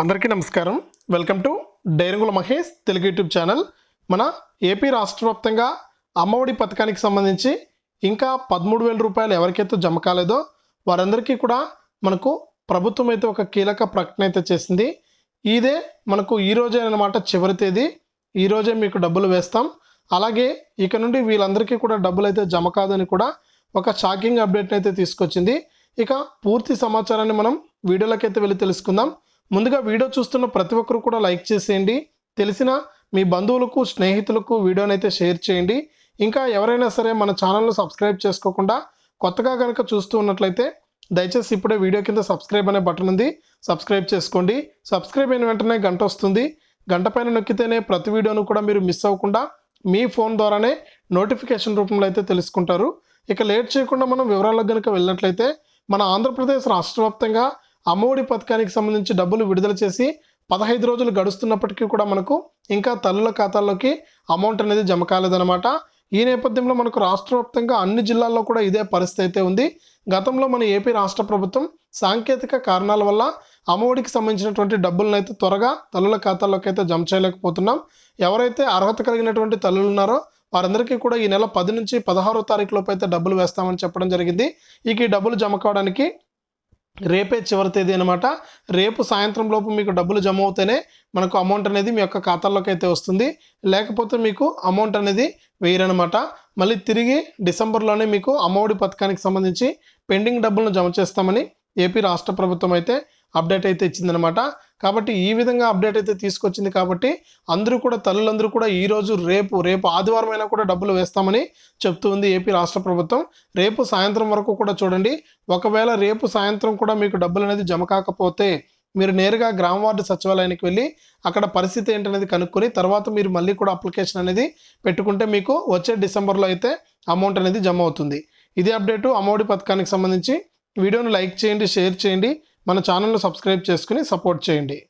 అందరికీ నమస్కారం welcome to డైరంగుల మహేష్ తెలుగు యూట్యూబ్ ఛానల్ మన ఏపీ రాష్ట్ర వ్యాప్తంగా అమ్మఒడి పథకానికి సంబంధించి ఇంకా పదమూడు వేల రూపాయలు ఎవరికైతే జమ కాలేదో వారందరికీ కూడా మనకు ప్రభుత్వం అయితే ఒక కీలక ప్రకటన అయితే చేసింది ఇదే మనకు ఈరోజే అనమాట చివరి తేదీ ఈరోజే మీకు డబ్బులు వేస్తాం అలాగే ఇక నుండి వీళ్ళందరికీ కూడా డబ్బులు అయితే జమ కాదని కూడా ఒక షాకింగ్ అప్డేట్ని అయితే తీసుకొచ్చింది ఇక పూర్తి సమాచారాన్ని మనం వీడియోలోకి అయితే వెళ్ళి తెలుసుకుందాం ముందుగా వీడియో చూస్తున్న ప్రతి ఒక్కరు కూడా లైక్ చేసేయండి తెలిసిన మీ బంధువులకు స్నేహితులకు అయితే షేర్ చేయండి ఇంకా ఎవరైనా సరే మన ఛానల్ను సబ్స్క్రైబ్ చేసుకోకుండా కొత్తగా కనుక చూస్తూ ఉన్నట్లయితే దయచేసి ఇప్పుడే వీడియో కింద సబ్స్క్రైబ్ అనే బటన్ ఉంది సబ్స్క్రైబ్ చేసుకోండి సబ్స్క్రైబ్ అయిన వెంటనే గంట వస్తుంది గంట పైన నొక్కితేనే ప్రతి వీడియోను కూడా మీరు మిస్ అవ్వకుండా మీ ఫోన్ ద్వారానే నోటిఫికేషన్ రూపంలో అయితే తెలుసుకుంటారు ఇక లేట్ చేయకుండా మనం వివరాలకు కనుక వెళ్ళినట్లయితే మన ఆంధ్రప్రదేశ్ రాష్ట్ర అమ్మఒడి పథకానికి సంబంధించి డబ్బులు విడుదల చేసి పదహైదు రోజులు గడుస్తున్నప్పటికీ కూడా మనకు ఇంకా తల్లుల ఖాతాల్లోకి అమౌంట్ అనేది జమ కాలేదనమాట ఈ నేపథ్యంలో మనకు రాష్ట్ర వ్యాప్తంగా అన్ని జిల్లాల్లో కూడా ఇదే పరిస్థితి అయితే ఉంది గతంలో మన ఏపీ రాష్ట్ర ప్రభుత్వం సాంకేతిక కారణాల వల్ల అమ్మఒడికి సంబంధించినటువంటి డబ్బులను అయితే త్వరగా తల్లుల ఖాతాల్లోకి అయితే జమ చేయలేకపోతున్నాం ఎవరైతే అర్హత కలిగినటువంటి తల్లులు ఉన్నారో వారందరికీ కూడా ఈ నెల పది నుంచి పదహారో తారీఖు లోపు అయితే డబ్బులు వేస్తామని చెప్పడం జరిగింది ఇక ఈ డబ్బులు జమ కావడానికి రేపే చివరి తేదీ అనమాట రేపు సాయంత్రం లోపు మీకు డబ్బులు జమ అవుతేనే మనకు అమౌంట్ అనేది మీ యొక్క ఖాతాల్లోకి అయితే వస్తుంది లేకపోతే మీకు అమౌంట్ అనేది వేయరనమాట మళ్ళీ తిరిగి డిసెంబర్లోనే మీకు అమ్మఒడి పథకానికి సంబంధించి పెండింగ్ డబ్బులను జమ చేస్తామని ఏపీ రాష్ట్ర ప్రభుత్వం అయితే అప్డేట్ అయితే ఇచ్చిందనమాట కాబట్టి ఈ విధంగా అప్డేట్ అయితే తీసుకొచ్చింది కాబట్టి అందరూ కూడా తల్లులందరూ కూడా ఈరోజు రేపు రేపు ఆదివారం అయినా కూడా డబ్బులు వేస్తామని చెప్తూ ఉంది ఏపీ రాష్ట్ర ప్రభుత్వం రేపు సాయంత్రం వరకు కూడా చూడండి ఒకవేళ రేపు సాయంత్రం కూడా మీకు డబ్బులు అనేది జమ కాకపోతే మీరు నేరుగా గ్రామ వార్డు సచివాలయానికి వెళ్ళి అక్కడ పరిస్థితి ఏంటనేది కనుక్కొని తర్వాత మీరు మళ్ళీ కూడా అప్లికేషన్ అనేది పెట్టుకుంటే మీకు వచ్చే డిసెంబర్లో అయితే అమౌంట్ అనేది జమ అవుతుంది ఇదే అప్డేటు అమౌడి పథకానికి సంబంధించి వీడియోను లైక్ చేయండి షేర్ చేయండి మన ఛానల్ను సబ్స్క్రైబ్ చేసుకుని సపోర్ట్ చేయండి